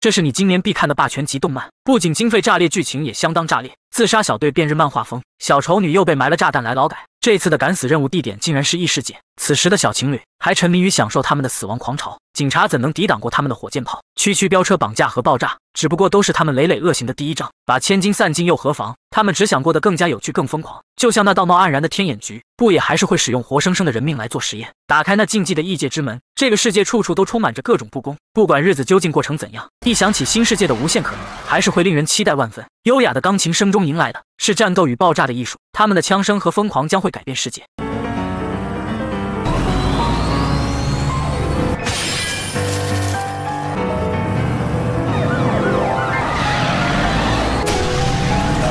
这是你今年必看的霸权级动漫，不仅经费炸裂，剧情也相当炸裂。自杀小队变日漫画风，小丑女又被埋了炸弹来劳改。这次的敢死任务地点竟然是异世界。此时的小情侣还沉迷于享受他们的死亡狂潮，警察怎能抵挡过他们的火箭炮？区区飙车、绑架和爆炸，只不过都是他们累累恶行的第一仗，把千金散尽又何妨？他们只想过得更加有趣、更疯狂。就像那道貌岸然的天眼局，不也还是会使用活生生的人命来做实验？打开那禁忌的异界之门，这个世界处处都充满着各种不公。不管日子究竟过成怎样，一想起新世界的无限可能，还是会令人期待万分。优雅的钢琴声中。迎来的是战斗与爆炸的艺术，他们的枪声和疯狂将会改变世界。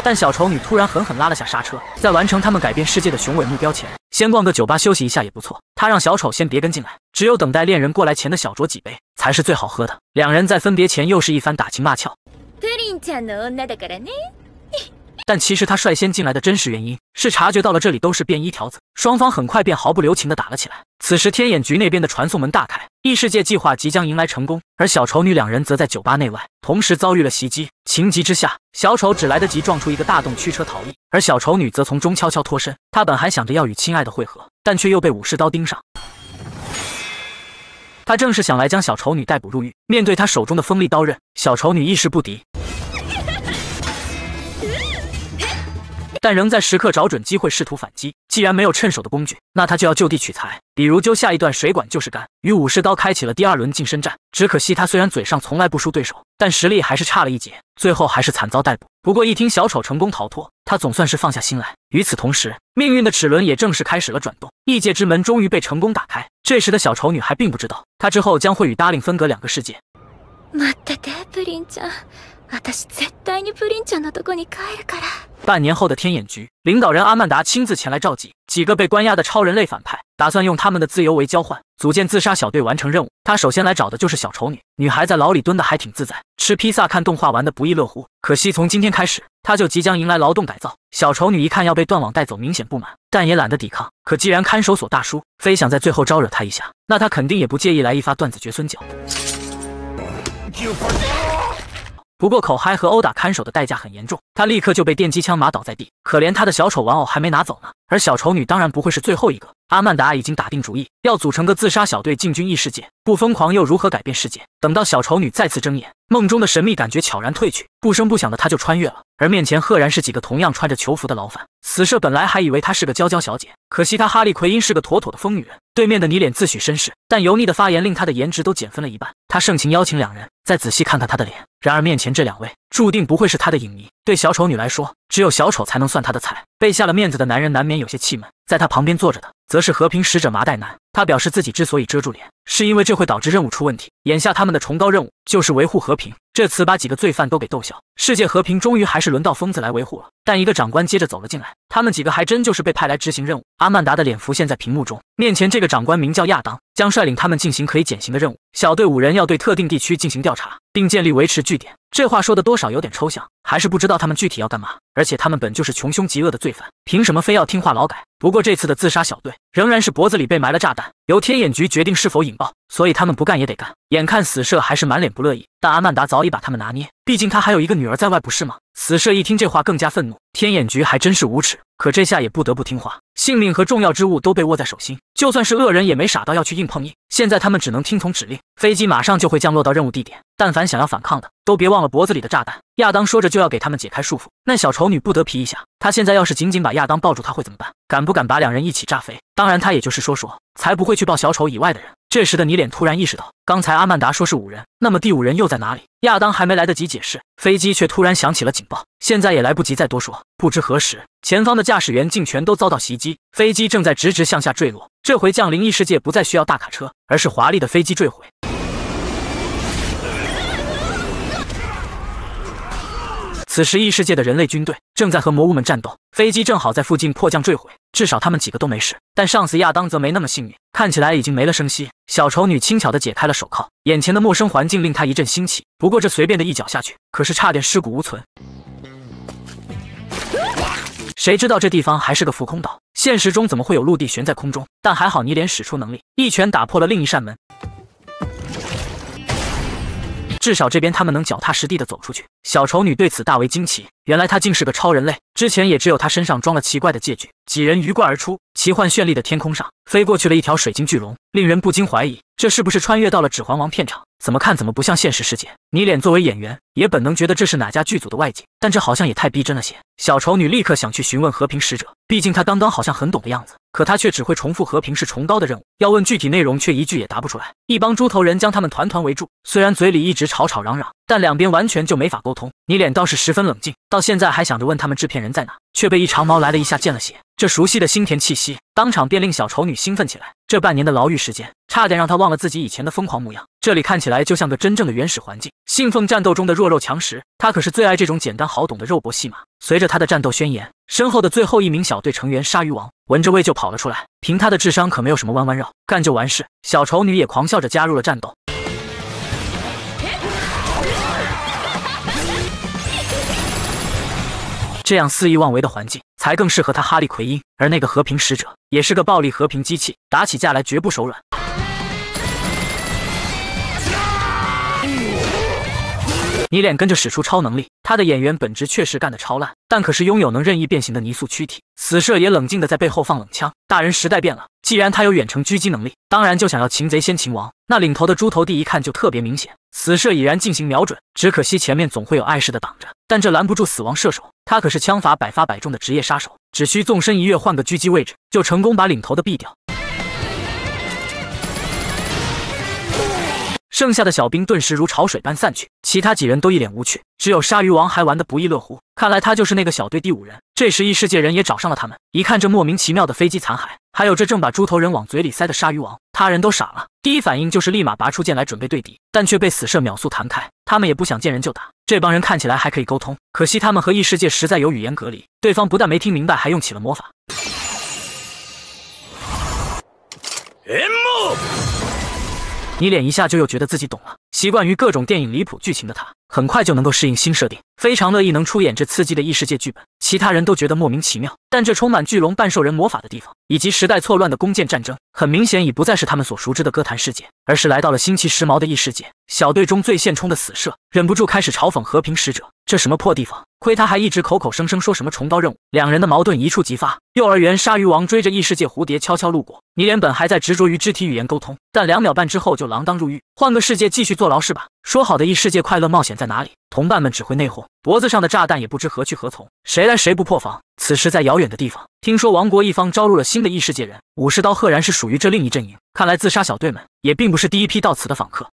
但小丑女突然狠狠拉了下刹车，在完成他们改变世界的雄伟目标前，先逛个酒吧休息一下也不错。她让小丑先别跟进来，只有等待恋人过来前的小酌几杯才是最好喝的。两人在分别前又是一番打情骂俏。但其实他率先进来的真实原因，是察觉到了这里都是便衣条子，双方很快便毫不留情的打了起来。此时天眼局那边的传送门大开，异世界计划即将迎来成功，而小丑女两人则在酒吧内外同时遭遇了袭击。情急之下，小丑只来得及撞出一个大洞，驱车逃逸，而小丑女则从中悄悄脱身。她本还想着要与亲爱的会合，但却又被武士刀盯上。他正是想来将小丑女逮捕入狱。面对他手中的锋利刀刃，小丑女一时不敌。但仍在时刻找准机会试图反击。既然没有趁手的工具，那他就要就地取材，比如揪下一段水管就是干。与武士刀开启了第二轮近身战。只可惜他虽然嘴上从来不输对手，但实力还是差了一截，最后还是惨遭逮捕。不过一听小丑成功逃脱，他总算是放下心来。与此同时，命运的齿轮也正式开始了转动，异界之门终于被成功打开。这时的小丑女还并不知道，她之后将会与达令分隔两个世界。まプリンちゃん、私絶対にプリンちゃんのとこに帰るから。半年后的天眼局领导人阿曼达亲自前来召集几个被关押的超人类反派，打算用他们的自由为交换，组建自杀小队完成任务。他首先来找的就是小丑女，女孩在牢里蹲得还挺自在，吃披萨、看动画、玩得不亦乐乎。可惜从今天开始，她就即将迎来劳动改造。小丑女一看要被断网带走，明显不满，但也懒得抵抗。可既然看守所大叔非想在最后招惹她一下，那他肯定也不介意来一发断子绝孙脚。不过，口嗨和殴打看守的代价很严重，他立刻就被电击枪马倒在地。可怜他的小丑玩偶还没拿走呢，而小丑女当然不会是最后一个。阿曼达已经打定主意，要组成个自杀小队进军异世界。不疯狂又如何改变世界？等到小丑女再次睁眼，梦中的神秘感觉悄然褪去，不声不响的她就穿越了，而面前赫然是几个同样穿着囚服的牢犯。死射本来还以为她是个娇娇小姐，可惜她哈利奎因是个妥妥的疯女人。对面的你脸自诩绅士，但油腻的发言令她的颜值都减分了一半。她盛情邀请两人再仔细看看她的脸，然而面前这两位。注定不会是他的影迷。对小丑女来说，只有小丑才能算她的菜。被下了面子的男人难免有些气闷。在他旁边坐着的，则是和平使者麻袋男。他表示自己之所以遮住脸，是因为这会导致任务出问题。眼下他们的崇高任务就是维护和平。这词把几个罪犯都给逗笑。世界和平终于还是轮到疯子来维护了。但一个长官接着走了进来，他们几个还真就是被派来执行任务。阿曼达的脸浮现在屏幕中，面前这个长官名叫亚当，将率领他们进行可以减刑的任务。小队五人要对特定地区进行调查，并建立维持据点。这话说的多少有点抽象，还是不知道他们具体要干嘛。而且他们本就是穷凶极恶的罪犯，凭什么非要听话劳改？不过这次的自杀小队仍然是脖子里被埋了炸弹，由天眼局决定是否引爆，所以他们不干也得干。眼看死射还是满脸不乐意，但阿曼达早已把他们拿捏。毕竟他还有一个女儿在外，不是吗？死社一听这话更加愤怒，天眼局还真是无耻。可这下也不得不听话，性命和重要之物都被握在手心，就算是恶人也没傻到要去硬碰硬。现在他们只能听从指令，飞机马上就会降落到任务地点。但凡想要反抗的，都别忘了脖子里的炸弹。亚当说着就要给他们解开束缚，那小丑女不得皮一下？她现在要是紧紧把亚当抱住，他会怎么办？敢不敢把两人一起炸飞？当然，他也就是说说，才不会去抱小丑以外的人。这时的尼脸突然意识到，刚才阿曼达说是五人，那么第五人又在哪里？亚当还没来得及解释，飞机却突然响起了警报。现在也来不及再多说。不知何时，前方的驾驶员竟全都遭到袭击，飞机正在直直向下坠落。这回降临异世界不再需要大卡车，而是华丽的飞机坠毁。此时异世界的人类军队正在和魔物们战斗，飞机正好在附近迫降坠毁，至少他们几个都没事。但上司亚当则没那么幸运。看起来已经没了声息，小丑女轻巧地解开了手铐。眼前的陌生环境令她一阵新奇，不过这随便的一脚下去，可是差点尸骨无存。谁知道这地方还是个浮空岛？现实中怎么会有陆地悬在空中？但还好，你脸使出能力，一拳打破了另一扇门。至少这边他们能脚踏实地的走出去。小丑女对此大为惊奇，原来她竟是个超人类。之前也只有她身上装了奇怪的戒具。几人鱼贯而出，奇幻绚丽的天空上飞过去了一条水晶巨龙，令人不禁怀疑这是不是穿越到了《指环王》片场？怎么看怎么不像现实世界。你脸作为演员也本能觉得这是哪家剧组的外景，但这好像也太逼真了些。小丑女立刻想去询问和平使者，毕竟她刚刚好像很懂的样子。可他却只会重复和平是崇高的任务，要问具体内容却一句也答不出来。一帮猪头人将他们团团围住，虽然嘴里一直吵吵嚷嚷，但两边完全就没法沟通。你脸倒是十分冷静。到现在还想着问他们制片人在哪，却被一长毛来了一下见了血。这熟悉的新田气息，当场便令小丑女兴奋起来。这半年的牢狱时间，差点让她忘了自己以前的疯狂模样。这里看起来就像个真正的原始环境，信奉战斗中的弱肉强食。她可是最爱这种简单好懂的肉搏戏码。随着她的战斗宣言，身后的最后一名小队成员鲨鱼王闻着味就跑了出来。凭他的智商，可没有什么弯弯绕，干就完事。小丑女也狂笑着加入了战斗。这样肆意妄为的环境才更适合他哈利奎因，而那个和平使者也是个暴力和平机器，打起架来绝不手软。你脸跟着使出超能力，他的演员本职确实干的超烂，但可是拥有能任意变形的泥塑躯体，死射也冷静的在背后放冷枪。大人时代变了。既然他有远程狙击能力，当然就想要擒贼先擒王。那领头的猪头弟一看就特别明显，死射已然进行瞄准，只可惜前面总会有碍事的挡着，但这拦不住死亡射手。他可是枪法百发百中的职业杀手，只需纵身一跃换个狙击位置，就成功把领头的毙掉。剩下的小兵顿时如潮水般散去，其他几人都一脸无趣，只有鲨鱼王还玩得不亦乐乎。看来他就是那个小队第五人。这时异世界人也找上了他们，一看这莫名其妙的飞机残骸。还有这正把猪头人往嘴里塞的鲨鱼王，他人都傻了，第一反应就是立马拔出剑来准备对敌，但却被死射秒速弹开。他们也不想见人就打，这帮人看起来还可以沟通，可惜他们和异世界实在有语言隔离，对方不但没听明白，还用起了魔法。你脸一下就又觉得自己懂了，习惯于各种电影离谱剧情的他。很快就能够适应新设定，非常乐意能出演这刺激的异世界剧本。其他人都觉得莫名其妙，但这充满巨龙、半兽人魔法的地方，以及时代错乱的弓箭战争，很明显已不再是他们所熟知的歌坛世界，而是来到了新奇时髦的异世界。小队中最现充的死射忍不住开始嘲讽和平使者：“这什么破地方？亏他还一直口口声声说什么崇高任务。”两人的矛盾一触即发。幼儿园鲨鱼王追着异世界蝴蝶悄悄路过，你连本还在执着于肢体语言沟通，但两秒半之后就锒铛入狱，换个世界继续坐牢是吧？说好的异世界快乐冒险在哪里？同伴们只会内讧，脖子上的炸弹也不知何去何从，谁来谁不破防。此时在遥远的地方，听说王国一方招入了新的异世界人，武士刀赫然是属于这另一阵营。看来自杀小队们也并不是第一批到此的访客。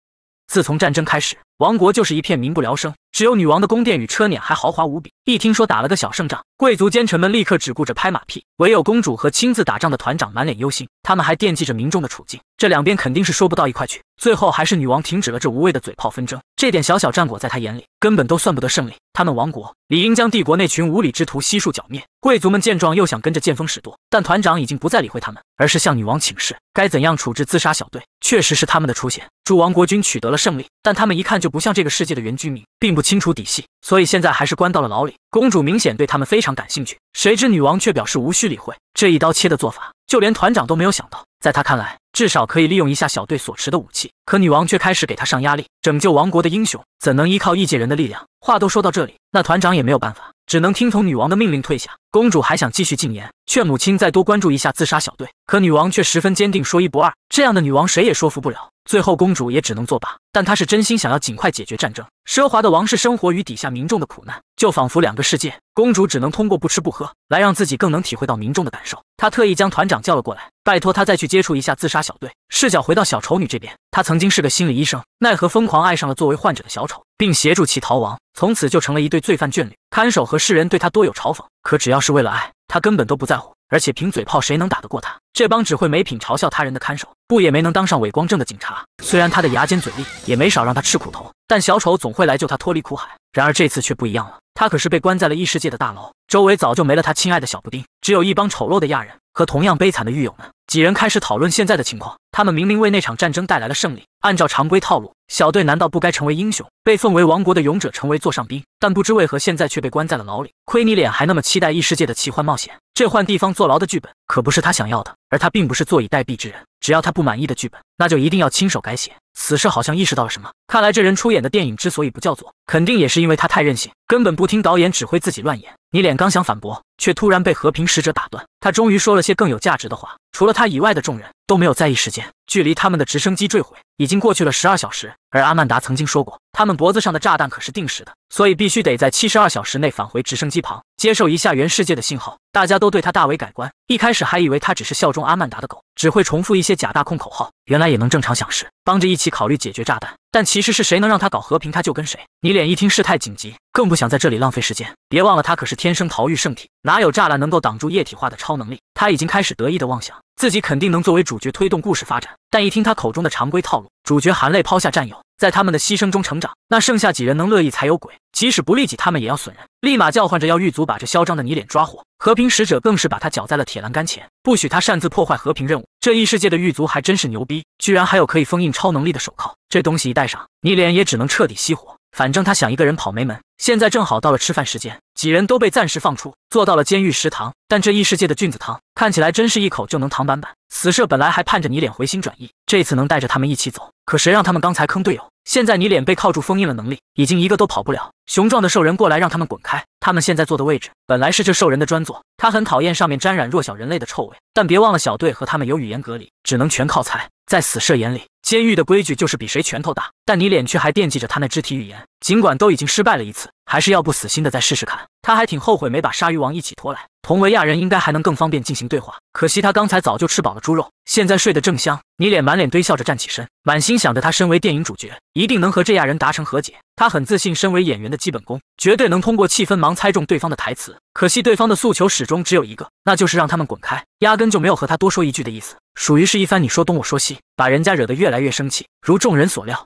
自从战争开始，王国就是一片民不聊生。只有女王的宫殿与车辇还豪华无比。一听说打了个小胜仗，贵族奸臣们立刻只顾着拍马屁，唯有公主和亲自打仗的团长满脸忧心，他们还惦记着民众的处境。这两边肯定是说不到一块去，最后还是女王停止了这无谓的嘴炮纷争。这点小小战果，在她眼里根本都算不得胜利。他们王国理应将帝国那群无理之徒悉数剿灭。贵族们见状又想跟着见风使舵，但团长已经不再理会他们，而是向女王请示该怎样处置自杀小队。确实是他们的出现，助王国军取得了胜利。但他们一看就不像这个世界的原居民，并不清楚底细，所以现在还是关到了牢里。公主明显对他们非常感兴趣，谁知女王却表示无需理会这一刀切的做法，就连团长都没有想到。在他看来，至少可以利用一下小队所持的武器。可女王却开始给他上压力：拯救王国的英雄怎能依靠异界人的力量？话都说到这里，那团长也没有办法。只能听从女王的命令退下。公主还想继续禁言，劝母亲再多关注一下自杀小队，可女王却十分坚定，说一不二。这样的女王谁也说服不了。最后公主也只能作罢。但她是真心想要尽快解决战争。奢华的王室生活与底下民众的苦难，就仿佛两个世界。公主只能通过不吃不喝来让自己更能体会到民众的感受。她特意将团长叫了过来，拜托他再去接触一下自杀小队。视角回到小丑女这边，她曾经是个心理医生，奈何疯狂爱上了作为患者的小丑。并协助其逃亡，从此就成了一对罪犯眷侣。看守和世人对他多有嘲讽，可只要是为了爱，他根本都不在乎。而且凭嘴炮，谁能打得过他？这帮只会没品嘲笑他人的看守，不也没能当上伪光正的警察？虽然他的牙尖嘴利也没少让他吃苦头，但小丑总会来救他脱离苦海。然而这次却不一样了，他可是被关在了异世界的大牢，周围早就没了他亲爱的小布丁，只有一帮丑陋的亚人。和同样悲惨的狱友们，几人开始讨论现在的情况。他们明明为那场战争带来了胜利，按照常规套路，小队难道不该成为英雄，被奉为王国的勇者，成为座上宾？但不知为何，现在却被关在了牢里。亏你脸还那么期待异世界的奇幻冒险，这换地方坐牢的剧本可不是他想要的。而他并不是坐以待毙之人，只要他不满意的剧本，那就一定要亲手改写。死侍好像意识到了什么，看来这人出演的电影之所以不叫做，肯定也是因为他太任性，根本不听导演指挥，自己乱演。你脸刚想反驳，却突然被和平使者打断。他终于说了些更有价值的话，除了他以外的众人都没有在意。时间距离他们的直升机坠毁已经过去了十二小时，而阿曼达曾经说过。他们脖子上的炸弹可是定时的，所以必须得在七十二小时内返回直升机旁，接受一下原世界的信号。大家都对他大为改观，一开始还以为他只是效忠阿曼达的狗，只会重复一些假大空口号，原来也能正常想事，帮着一起考虑解决炸弹。但其实是谁能让他搞和平，他就跟谁。你脸一听事态紧急，更不想在这里浪费时间。别忘了他可是天生逃狱圣体，哪有栅栏能够挡住液体化的超能力？他已经开始得意的妄想。自己肯定能作为主角推动故事发展，但一听他口中的常规套路——主角含泪抛下战友，在他们的牺牲中成长，那剩下几人能乐意才有鬼。即使不利己，他们也要损人，立马叫唤着要狱卒把这嚣张的泥脸抓获。和平使者更是把他绞在了铁栏杆前，不许他擅自破坏和平任务。这异世界的狱卒还真是牛逼，居然还有可以封印超能力的手铐，这东西一戴上，泥脸也只能彻底熄火。反正他想一个人跑没门，现在正好到了吃饭时间，几人都被暂时放出，坐到了监狱食堂。但这异世界的菌子汤看起来真是一口就能汤板板。死射本来还盼着你脸回心转意，这次能带着他们一起走，可谁让他们刚才坑队友？现在你脸被铐住，封印了能力，已经一个都跑不了。雄壮的兽人过来，让他们滚开。他们现在坐的位置，本来是这兽人的专座，他很讨厌上面沾染弱小人类的臭味。但别忘了，小队和他们有语言隔离，只能全靠猜。在死射眼里，监狱的规矩就是比谁拳头大。但你脸却还惦记着他那肢体语言，尽管都已经失败了一次，还是要不死心的再试试看。他还挺后悔没把鲨鱼王一起拖来。同为亚人，应该还能更方便进行对话。可惜他刚才早就吃饱了猪肉，现在睡得正香。尼脸满脸堆笑着站起身，满心想着他身为电影主角，一定能和这亚人达成和解。他很自信，身为演员的基本功，绝对能通过气氛盲猜中对方的台词。可惜对方的诉求始终只有一个，那就是让他们滚开，压根就没有和他多说一句的意思，属于是一番你说东我说西，把人家惹得越来越生气。如众人所料。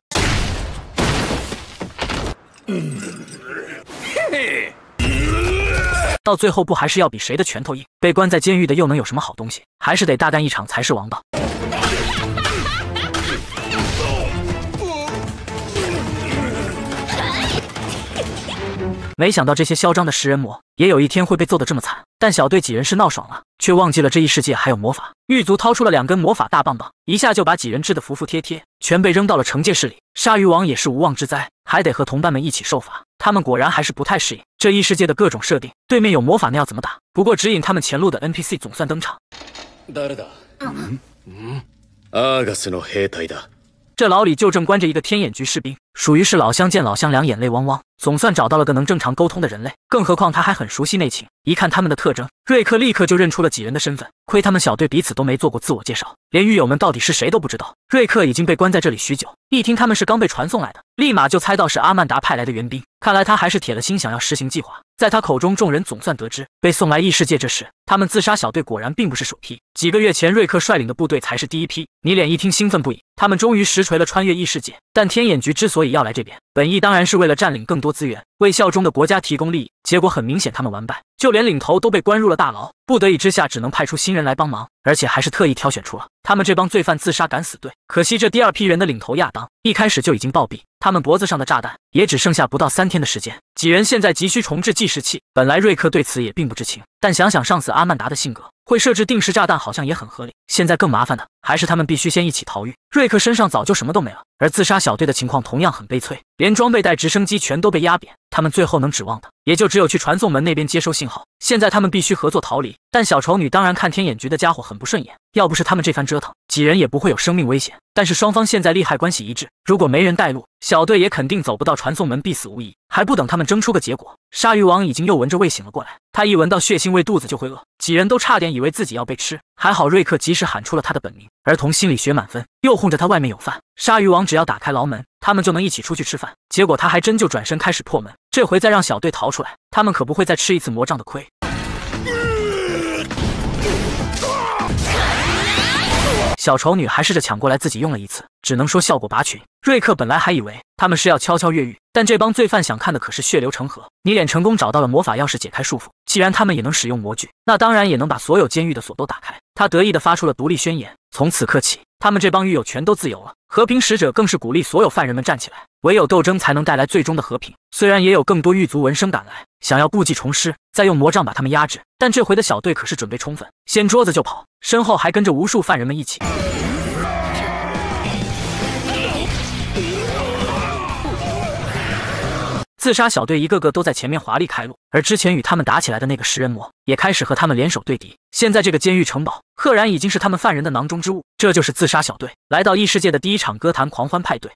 到最后不还是要比谁的拳头硬？被关在监狱的又能有什么好东西？还是得大干一场才是王道。没想到这些嚣张的食人魔也有一天会被揍得这么惨，但小队几人是闹爽了，却忘记了这一世界还有魔法。狱卒掏出了两根魔法大棒棒，一下就把几人治得服服帖帖，全被扔到了惩戒室里。鲨鱼王也是无妄之灾，还得和同伴们一起受罚。他们果然还是不太适应这一世界的各种设定，对面有魔法，那要怎么打？不过指引他们前路的 NPC 总算登场。这牢里就正关着一个天眼局士兵。属于是老乡见老乡，两眼泪汪汪。总算找到了个能正常沟通的人类，更何况他还很熟悉内情。一看他们的特征，瑞克立刻就认出了几人的身份。亏他们小队彼此都没做过自我介绍，连狱友们到底是谁都不知道。瑞克已经被关在这里许久，一听他们是刚被传送来的，立马就猜到是阿曼达派来的援兵。看来他还是铁了心想要实行计划。在他口中，众人总算得知被送来异世界这事。他们自杀小队果然并不是首批，几个月前瑞克率领的部队才是第一批。你脸一听兴奋不已，他们终于实锤了穿越异世界。但天眼局之所以。要来这边，本意当然是为了占领更多资源，为效忠的国家提供利益。结果很明显，他们完败，就连领头都被关入了大牢。不得已之下，只能派出新人来帮忙，而且还是特意挑选出了他们这帮罪犯自杀敢死队。可惜这第二批人的领头亚当一开始就已经暴毙。他们脖子上的炸弹也只剩下不到三天的时间，几人现在急需重置计时器。本来瑞克对此也并不知情，但想想上司阿曼达的性格，会设置定时炸弹好像也很合理。现在更麻烦的还是他们必须先一起逃狱。瑞克身上早就什么都没了，而自杀小队的情况同样很悲催，连装备带直升机全都被压扁。他们最后能指望的也就只有去传送门那边接收信号。现在他们必须合作逃离，但小丑女当然看天眼局的家伙很不顺眼。要不是他们这番折腾，几人也不会有生命危险。但是双方现在利害关系一致，如果没人带路，小队也肯定走不到传送门，必死无疑。还不等他们争出个结果。鲨鱼王已经又闻着味醒了过来，他一闻到血腥味，肚子就会饿。几人都差点以为自己要被吃，还好瑞克及时喊出了他的本名。儿童心理学满分，又哄着他外面有饭，鲨鱼王只要打开牢门，他们就能一起出去吃饭。结果他还真就转身开始破门，这回再让小队逃出来，他们可不会再吃一次魔杖的亏。小丑女还试着抢过来自己用了一次，只能说效果拔群。瑞克本来还以为他们是要悄悄越狱。但这帮罪犯想看的可是血流成河。你脸成功找到了魔法钥匙，解开束缚。既然他们也能使用魔具，那当然也能把所有监狱的锁都打开。他得意地发出了独立宣言。从此刻起，他们这帮狱友全都自由了。和平使者更是鼓励所有犯人们站起来，唯有斗争才能带来最终的和平。虽然也有更多狱卒闻声赶来，想要故技重施，再用魔杖把他们压制，但这回的小队可是准备充分，掀桌子就跑，身后还跟着无数犯人们一起。自杀小队一个个都在前面华丽开路，而之前与他们打起来的那个食人魔也开始和他们联手对敌。现在这个监狱城堡赫然已经是他们犯人的囊中之物。这就是自杀小队来到异世界的第一场歌坛狂欢派对。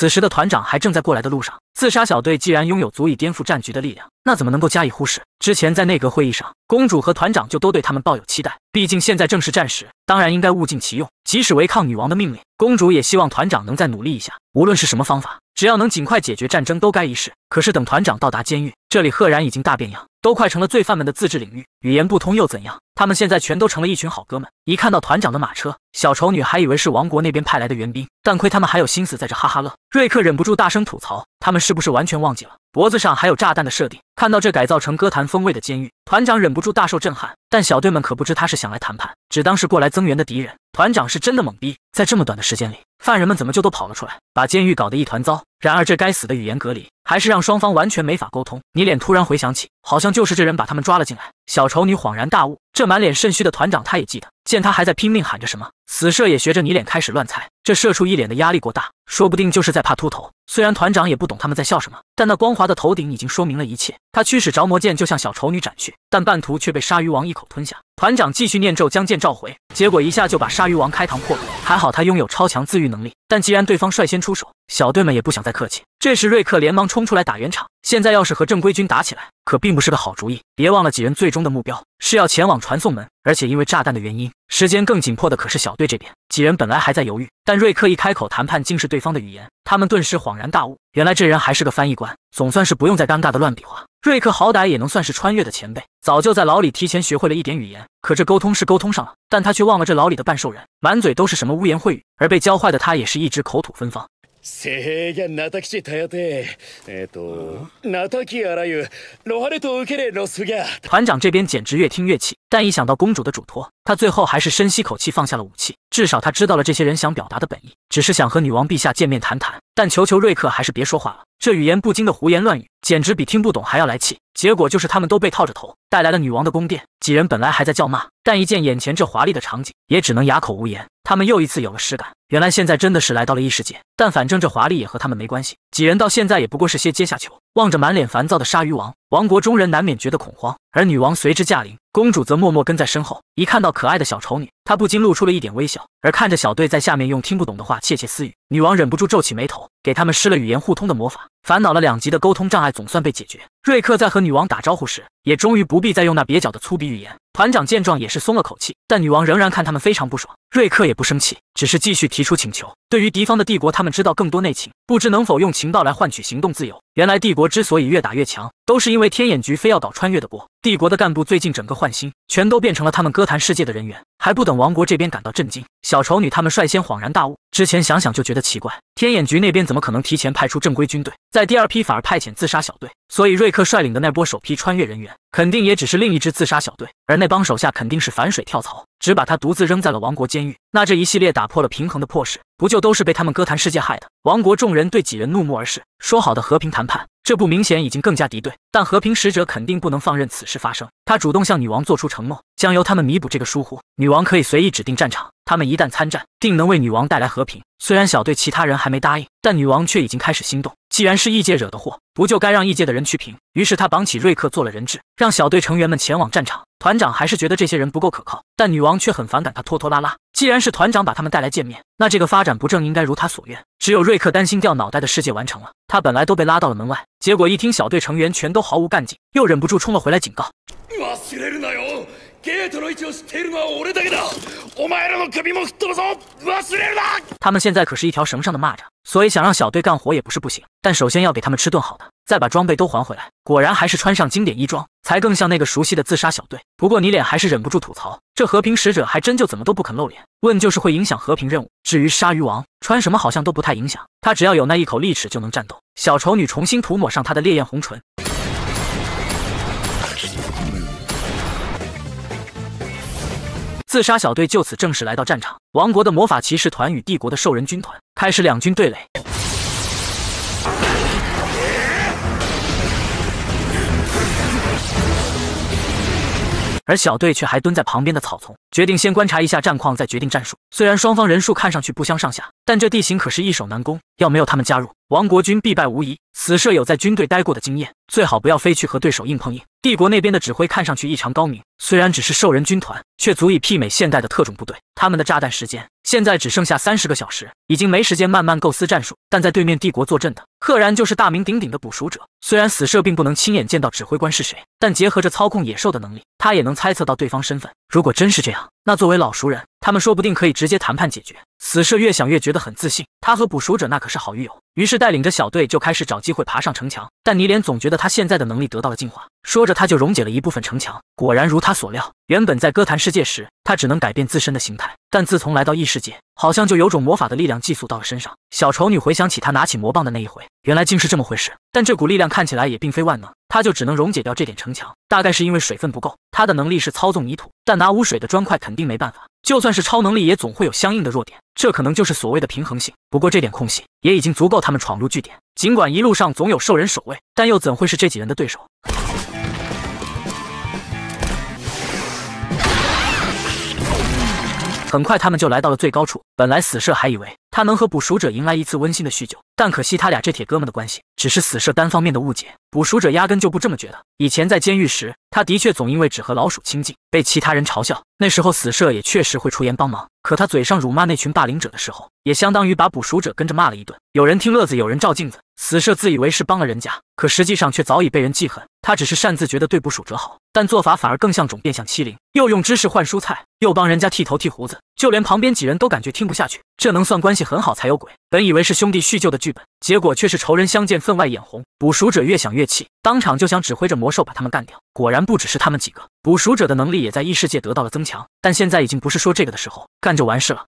此时的团长还正在过来的路上。自杀小队既然拥有足以颠覆战局的力量，那怎么能够加以忽视？之前在内阁会议上，公主和团长就都对他们抱有期待。毕竟现在正是战时，当然应该物尽其用。即使违抗女王的命令，公主也希望团长能再努力一下，无论是什么方法。只要能尽快解决战争，都该一试。可是等团长到达监狱，这里赫然已经大变样，都快成了罪犯们的自治领域。语言不通又怎样？他们现在全都成了一群好哥们。一看到团长的马车，小丑女还以为是王国那边派来的援兵，但亏他们还有心思在这哈哈乐。瑞克忍不住大声吐槽：“他们是不是完全忘记了脖子上还有炸弹的设定？”看到这改造成歌坛风味的监狱，团长忍不住大受震撼。但小队们可不知他是想来谈判，只当是过来增援的敌人。团长是真的懵逼，在这么短的时间里，犯人们怎么就都跑了出来，把监狱搞得一团糟？然而，这该死的语言隔离。还是让双方完全没法沟通。你脸突然回想起，好像就是这人把他们抓了进来。小丑女恍然大悟，这满脸肾虚的团长她也记得。见他还在拼命喊着什么，死射也学着你脸开始乱猜。这射出一脸的压力过大，说不定就是在怕秃头。虽然团长也不懂他们在笑什么，但那光滑的头顶已经说明了一切。他驱使着魔剑就向小丑女斩去，但半途却被鲨鱼王一口吞下。团长继续念咒将剑召回，结果一下就把鲨鱼王开膛破肚。还好他拥有超强自愈能力，但既然对方率先出手，小队们也不想再客气。这时，瑞克连忙冲出来打圆场。现在要是和正规军打起来，可并不是个好主意。别忘了，几人最终的目标是要前往传送门，而且因为炸弹的原因，时间更紧迫的可是小队这边。几人本来还在犹豫，但瑞克一开口，谈判竟是对方的语言，他们顿时恍然大悟，原来这人还是个翻译官，总算是不用再尴尬的乱比划。瑞克好歹也能算是穿越的前辈，早就在牢里提前学会了一点语言，可这沟通是沟通上了，但他却忘了这牢里的半兽人满嘴都是什么污言秽语，而被教坏的他也是一直口吐芬芳。圣洁纳塔基斯泰团长这边简直越听越气，但一想到公主的嘱托，他最后还是深吸口气放下了武器。至少他知道了这些人想表达的本意，只是想和女王陛下见面谈谈。但求求瑞克，还是别说话了，这语言不精的胡言乱语，简直比听不懂还要来气。结果就是他们都被套着头带来了女王的宫殿。几人本来还在叫骂，但一见眼前这华丽的场景，也只能哑口无言。他们又一次有了实感。原来现在真的是来到了异世界，但反正这华丽也和他们没关系。几人到现在也不过是些阶下囚，望着满脸烦躁的鲨鱼王，王国中人难免觉得恐慌。而女王随之驾临，公主则默默跟在身后。一看到可爱的小丑女，她不禁露出了一点微笑。而看着小队在下面用听不懂的话窃窃私语，女王忍不住皱起眉头，给他们施了语言互通的魔法。烦恼了两级的沟通障碍总算被解决。瑞克在和女王打招呼时，也终于不必再用那蹩脚的粗鄙语言。团长见状也是松了口气，但女王仍然看他们非常不爽。瑞克也不生气，只是继续提出请求。对于敌方的帝国，他们知道更多内情，不知能否用情。道来换取行动自由。原来帝国之所以越打越强，都是因为天眼局非要搞穿越的波。帝国的干部最近整个换新，全都变成了他们歌坛世界的人员。还不等王国这边感到震惊，小丑女他们率先恍然大悟。之前想想就觉得奇怪，天眼局那边怎么可能提前派出正规军队，在第二批反而派遣自杀小队？所以瑞克率领的那波首批穿越人员，肯定也只是另一支自杀小队，而那帮手下肯定是反水跳槽，只把他独自扔在了王国监狱。那这一系列打破了平衡的破事，不就都是被他们歌坛世界害的？王国众人对几人怒目而视，说好的和平谈判。这不明显已经更加敌对，但和平使者肯定不能放任此事发生。他主动向女王做出承诺，将由他们弥补这个疏忽，女王可以随意指定战场。他们一旦参战，定能为女王带来和平。虽然小队其他人还没答应，但女王却已经开始心动。既然是异界惹的祸，不就该让异界的人去平？于是他绑起瑞克做了人质，让小队成员们前往战场。团长还是觉得这些人不够可靠，但女王却很反感他拖拖拉拉。既然是团长把他们带来见面，那这个发展不正应该如他所愿？只有瑞克担心掉脑袋的世界完成了，他本来都被拉到了门外，结果一听小队成员全都毫无干劲，又忍不住冲了回来警告。他们现在可是一条绳上的蚂蚱，所以想让小队干活也不是不行，但首先要给他们吃顿好的，再把装备都还回来。果然还是穿上经典衣装才更像那个熟悉的自杀小队。不过你脸还是忍不住吐槽，这和平使者还真就怎么都不肯露脸，问就是会影响和平任务。至于鲨鱼王，穿什么好像都不太影响，他只要有那一口利齿就能战斗。小丑女重新涂抹上她的烈焰红唇。自杀小队就此正式来到战场。王国的魔法骑士团与帝国的兽人军团开始两军对垒，而小队却还蹲在旁边的草丛，决定先观察一下战况，再决定战术。虽然双方人数看上去不相上下，但这地形可是易守难攻，要没有他们加入。王国军必败无疑。死射有在军队待过的经验，最好不要飞去和对手硬碰硬。帝国那边的指挥看上去异常高明，虽然只是兽人军团，却足以媲美现代的特种部队。他们的炸弹时间现在只剩下三十个小时，已经没时间慢慢构思战术。但在对面帝国坐镇的，赫然就是大名鼎鼎的捕鼠者。虽然死射并不能亲眼见到指挥官是谁，但结合着操控野兽的能力，他也能猜测到对方身份。如果真是这样，那作为老熟人，他们说不定可以直接谈判解决。死射越想越觉得很自信。他和捕鼠者那可是好狱友，于是带领着小队就开始找机会爬上城墙。但泥脸总觉得他现在的能力得到了进化，说着他就溶解了一部分城墙。果然如他所料，原本在歌坛世界时，他只能改变自身的形态，但自从来到异世界，好像就有种魔法的力量寄宿到了身上。小丑女回想起他拿起魔棒的那一回，原来竟是这么回事。但这股力量看起来也并非万能，他就只能溶解掉这点城墙，大概是因为水分不够。他的能力是操纵泥土，但拿污水的砖块肯定没办法。就算是超能力，也总会有相应的弱点，这可能就是所谓的平衡性。不过这点空隙也已经足够他们闯入据点。尽管一路上总有兽人守卫，但又怎会是这几人的对手？很快他们就来到了最高处。本来死射还以为。他能和捕鼠者迎来一次温馨的叙旧，但可惜他俩这铁哥们的关系只是死射单方面的误解。捕鼠者压根就不这么觉得。以前在监狱时，他的确总因为只和老鼠亲近被其他人嘲笑，那时候死射也确实会出言帮忙。可他嘴上辱骂那群霸凌者的时候，也相当于把捕鼠者跟着骂了一顿。有人听乐子，有人照镜子。死射自以为是帮了人家，可实际上却早已被人记恨。他只是擅自觉得对捕鼠者好，但做法反而更像种变相欺凌。又用芝士换蔬菜，又帮人家剃头剃胡子，就连旁边几人都感觉听不下去。这能算关系？很好才有鬼。本以为是兄弟叙旧的剧本，结果却是仇人相见分外眼红。捕鼠者越想越气，当场就想指挥着魔兽把他们干掉。果然不只是他们几个，捕鼠者的能力也在异世界得到了增强。但现在已经不是说这个的时候，干就完事了。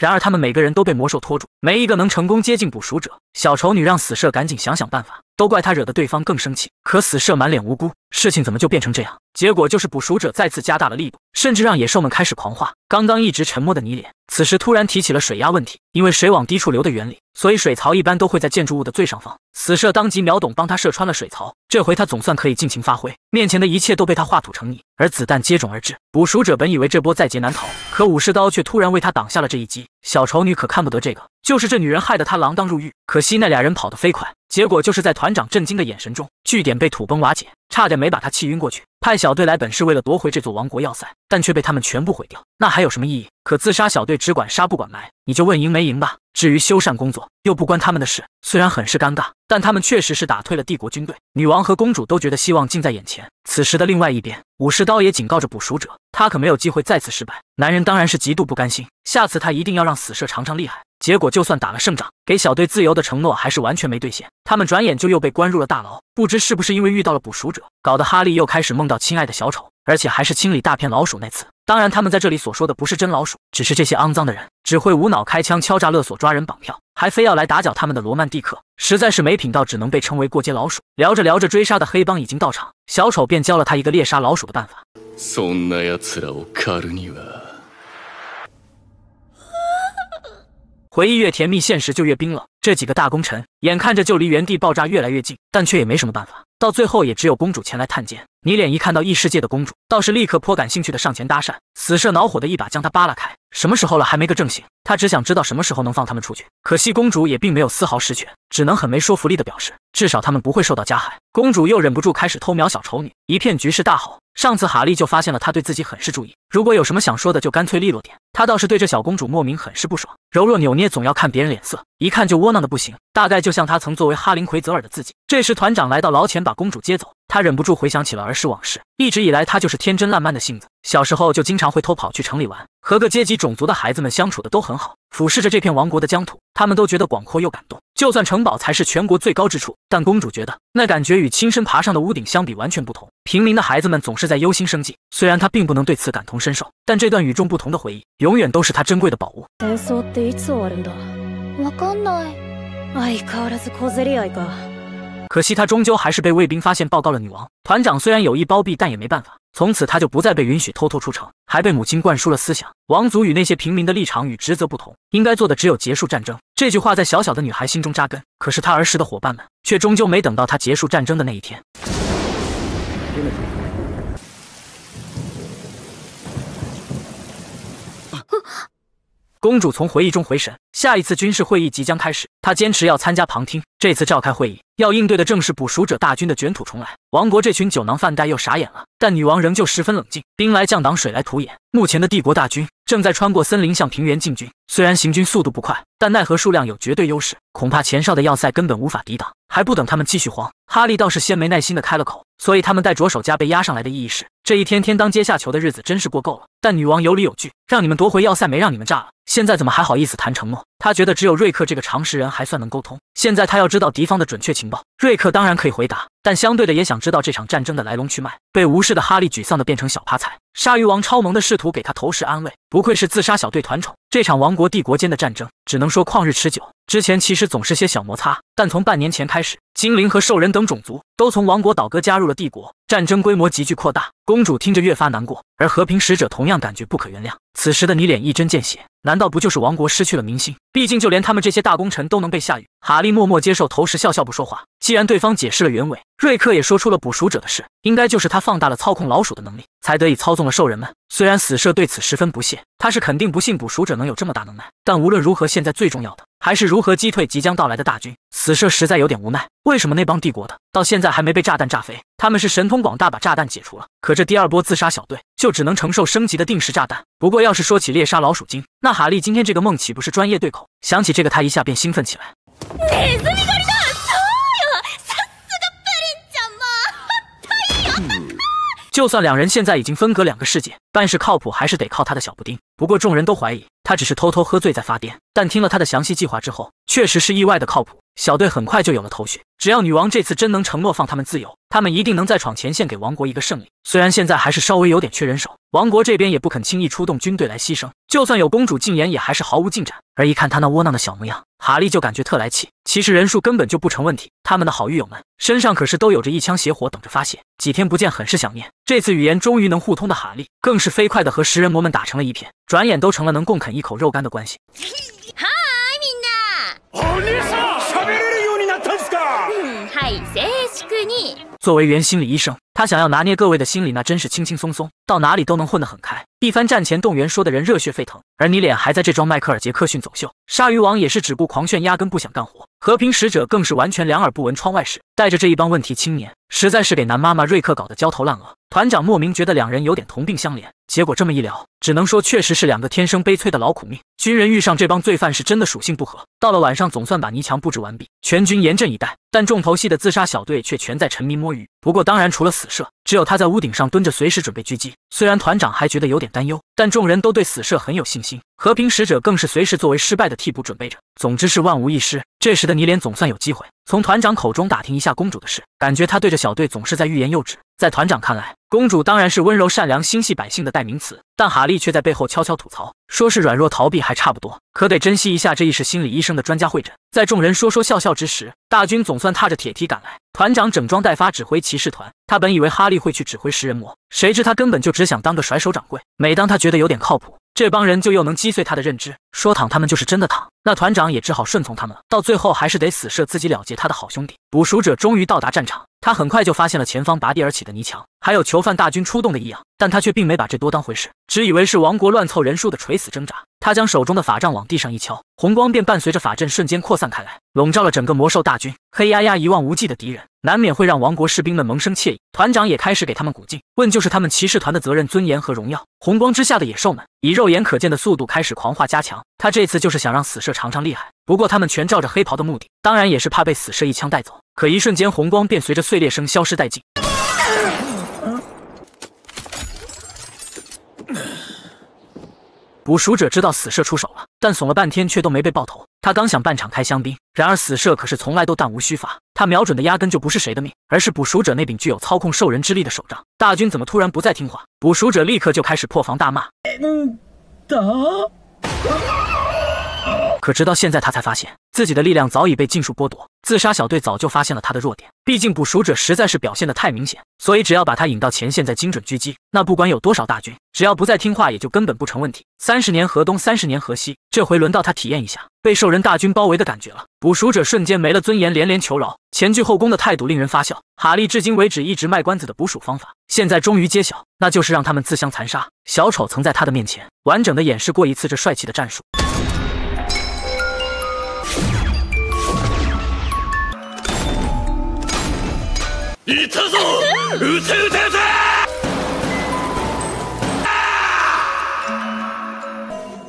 然而他们每个人都被魔兽拖住，没一个能成功接近捕鼠者。小丑女让死射赶紧想想办法。都怪他惹得对方更生气，可死射满脸无辜，事情怎么就变成这样？结果就是捕鼠者再次加大了力度，甚至让野兽们开始狂化。刚刚一直沉默的泥脸，此时突然提起了水压问题，因为水往低处流的原理，所以水槽一般都会在建筑物的最上方。死射当即秒懂，帮他射穿了水槽。这回他总算可以尽情发挥，面前的一切都被他化土成泥，而子弹接踵而至。捕鼠者本以为这波在劫难逃，可武士刀却突然为他挡下了这一击。小丑女可看不得这个，就是这女人害得他锒铛入狱。可惜那俩人跑得飞快。结果就是在团长震惊的眼神中，据点被土崩瓦解，差点没把他气晕过去。派小队来本是为了夺回这座王国要塞，但却被他们全部毁掉，那还有什么意义？可自杀小队只管杀不管埋，你就问赢没赢吧。至于修缮工作，又不关他们的事。虽然很是尴尬，但他们确实是打退了帝国军队。女王和公主都觉得希望近在眼前。此时的另外一边，武士刀也警告着捕鼠者，他可没有机会再次失败。男人当然是极度不甘心，下次他一定要让死射尝尝厉害。结果，就算打了胜仗，给小队自由的承诺还是完全没兑现。他们转眼就又被关入了大牢。不知是不是因为遇到了捕鼠者，搞得哈利又开始梦到亲爱的小丑，而且还是清理大片老鼠那次。当然，他们在这里所说的不是真老鼠，只是这些肮脏的人只会无脑开枪、敲诈勒索、抓人绑票，还非要来打搅他们的罗曼蒂克，实在是没品到，只能被称为过街老鼠。聊着聊着，追杀的黑帮已经到场，小丑便教了他一个猎杀老鼠的办法。回忆越甜蜜，现实就越冰冷。这几个大功臣，眼看着就离原地爆炸越来越近，但却也没什么办法。到最后，也只有公主前来探监。你脸一看到异世界的公主，倒是立刻颇感兴趣的上前搭讪。死射恼火的一把将她扒拉开。什么时候了，还没个正形？他只想知道什么时候能放他们出去。可惜公主也并没有丝毫实权，只能很没说服力的表示，至少他们不会受到加害。公主又忍不住开始偷瞄小丑女，一片局势大好。上次哈利就发现了她对自己很是注意，如果有什么想说的，就干脆利落点。他倒是对这小公主莫名很是不爽，柔弱扭捏，总要看别人脸色，一看就窝囊的不行。大概就像他曾作为哈林奎泽尔的自己。这时团长来到牢前，把公主接走。他忍不住回想起了儿时往事。一直以来，他就是天真烂漫的性子，小时候就经常会偷跑去城里玩，和各阶级、种族的孩子们相处的都很好，俯视着这片王国的疆土，他们都觉得广阔又感动。就算城堡才是全国最高之处，但公主觉得那感觉与亲身爬上的屋顶相比完全不同。平民的孩子们总是在忧心生计，虽然她并不能对此感同身受，但这段与众不同的回忆永远都是她珍贵的宝物。可惜他终究还是被卫兵发现，报告了女王。团长虽然有意包庇，但也没办法。从此他就不再被允许偷偷出城，还被母亲灌输了思想：王族与那些平民的立场与职责不同，应该做的只有结束战争。这句话在小小的女孩心中扎根。可是她儿时的伙伴们，却终究没等到她结束战争的那一天。公主从回忆中回神，下一次军事会议即将开始，她坚持要参加旁听。这次召开会议。要应对的正是捕鼠者大军的卷土重来，王国这群酒囊饭袋又傻眼了。但女王仍旧十分冷静，兵来将挡，水来土掩。目前的帝国大军正在穿过森林向平原进军，虽然行军速度不快，但奈何数量有绝对优势，恐怕前哨的要塞根本无法抵挡。还不等他们继续慌，哈利倒是先没耐心的开了口。所以他们带着守家被押上来的意义是，这一天天当阶下囚的日子真是过够了。但女王有理有据，让你们夺回要塞没让你们炸了，现在怎么还好意思谈承诺？她觉得只有瑞克这个常识人还算能沟通。现在她要知道敌方的准确情报，瑞克当然可以回答。但相对的，也想知道这场战争的来龙去脉。被无视的哈利沮丧的变成小趴菜，鲨鱼王超萌的试图给他投食安慰。不愧是自杀小队团宠。这场王国帝国间的战争，只能说旷日持久。之前其实总是些小摩擦，但从半年前开始，精灵和兽人等种族都从王国倒戈加入了帝国。战争规模急剧扩大，公主听着越发难过，而和平使者同样感觉不可原谅。此时的你脸一针见血，难道不就是王国失去了民心？毕竟就连他们这些大功臣都能被下雨。哈利默默接受投石，笑笑不说话。既然对方解释了原委，瑞克也说出了捕鼠者的事，应该就是他放大了操控老鼠的能力，才得以操纵了兽人们。虽然死射对此十分不屑，他是肯定不信捕鼠者能有这么大能耐。但无论如何，现在最重要的。还是如何击退即将到来的大军？死射实在有点无奈。为什么那帮帝国的到现在还没被炸弹炸飞？他们是神通广大，把炸弹解除了。可这第二波自杀小队就只能承受升级的定时炸弹。不过要是说起猎杀老鼠精，那哈利今天这个梦岂不是专业对口？想起这个，他一下便兴奋起来。你个就算两人现在已经分隔两个世界，办事靠谱还是得靠他的小布丁。不过众人都怀疑他只是偷偷喝醉在发癫，但听了他的详细计划之后，确实是意外的靠谱。小队很快就有了头绪，只要女王这次真能承诺放他们自由，他们一定能再闯前线，给王国一个胜利。虽然现在还是稍微有点缺人手，王国这边也不肯轻易出动军队来牺牲，就算有公主禁言，也还是毫无进展。而一看他那窝囊的小模样。哈利就感觉特来气，其实人数根本就不成问题，他们的好狱友们身上可是都有着一腔邪火等着发泄，几天不见很是想念。这次语言终于能互通的哈利，更是飞快的和食人魔们打成了一片，转眼都成了能共啃一口肉干的关系。作为原心理医生，他想要拿捏各位的心理，那真是轻轻松松，到哪里都能混得很开。一番战前动员，说的人热血沸腾，而你脸还在这装迈克尔·杰克逊走秀。鲨鱼王也是只顾狂炫，压根不想干活。和平使者更是完全两耳不闻窗外事，带着这一帮问题青年，实在是给男妈妈瑞克搞得焦头烂额。团长莫名觉得两人有点同病相怜，结果这么一聊，只能说确实是两个天生悲催的老苦命。军人遇上这帮罪犯，是真的属性不合。到了晚上，总算把泥墙布置完毕，全军严阵以待，但重头戏的自杀小队却全在沉迷摸。不过，当然，除了死射。只有他在屋顶上蹲着，随时准备狙击。虽然团长还觉得有点担忧，但众人都对死射很有信心。和平使者更是随时作为失败的替补准备着。总之是万无一失。这时的尼莲总算有机会从团长口中打听一下公主的事，感觉他对着小队总是在欲言又止。在团长看来，公主当然是温柔善良、心系百姓的代名词。但哈利却在背后悄悄吐槽，说是软弱逃避还差不多。可得珍惜一下这一世心理医生的专家会诊。在众人说说笑笑之时，大军总算踏着铁蹄赶来。团长整装待发，指挥骑士团。他本以为哈利。会去指挥食人魔，谁知他根本就只想当个甩手掌柜。每当他觉得有点靠谱，这帮人就又能击碎他的认知，说躺他们就是真的躺。那团长也只好顺从他们了。到最后还是得死射自己了结他的好兄弟。捕鼠者终于到达战场，他很快就发现了前方拔地而起的泥墙，还有囚犯大军出动的异样，但他却并没把这多当回事，只以为是王国乱凑人数的垂死挣扎。他将手中的法杖往地上一敲，红光便伴随着法阵瞬间扩散开来，笼罩了整个魔兽大军。黑压压一望无际的敌人，难免会让王国士兵们萌生怯意。团长也开始给他们鼓劲，问就是他们骑士团的责任、尊严和荣耀。红光之下的野兽们以肉眼可见的速度开始狂化加强。他这次就是想让死射尝尝厉害，不过他们全照着黑袍的目的，当然也是怕被死射一枪带走。可一瞬间，红光便随着碎裂声消失殆尽。捕鼠者知道死射出手了，但怂了半天却都没被爆头。他刚想半场开香槟，然而死射可是从来都弹无虚发。他瞄准的压根就不是谁的命，而是捕鼠者那柄具有操控兽人之力的手杖。大军怎么突然不再听话？捕鼠者立刻就开始破防大骂。可直到现在，他才发现自己的力量早已被尽数剥夺。自杀小队早就发现了他的弱点，毕竟捕鼠者实在是表现得太明显，所以只要把他引到前线再精准狙击，那不管有多少大军，只要不再听话，也就根本不成问题。三十年河东，三十年河西，这回轮到他体验一下被兽人大军包围的感觉了。捕鼠者瞬间没了尊严，连连求饶，前拒后攻的态度令人发笑。哈利至今为止一直卖关子的捕鼠方法，现在终于揭晓，那就是让他们自相残杀。小丑曾在他的面前完整的演示过一次这帅气的战术。死了！射射射射！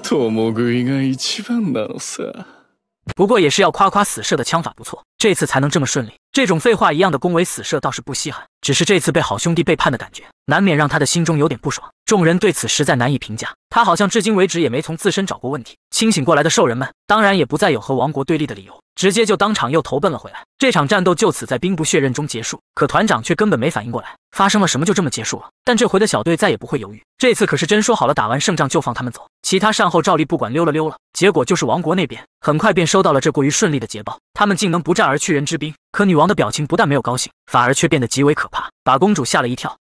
刀魔，以外一枪打死。不过也是要夸夸死射的枪法不错，这次才能这么顺利。这种废话一样的恭维，死射倒是不稀罕。只是这次被好兄弟背叛的感觉，难免让他的心中有点不爽。众人对此实在难以评价，他好像至今为止也没从自身找过问题。清醒过来的兽人们，当然也不再有和王国对立的理由。直接就当场又投奔了回来，这场战斗就此在兵不血刃中结束。可团长却根本没反应过来，发生了什么，就这么结束了。但这回的小队再也不会犹豫，这次可是真说好了，打完胜仗就放他们走，其他善后照例不管，溜了溜了。结果就是王国那边很快便收到了这过于顺利的捷报，他们竟能不战而屈人之兵。可女王的表情不但没有高兴，反而却变得极为可怕，把公主吓了一跳。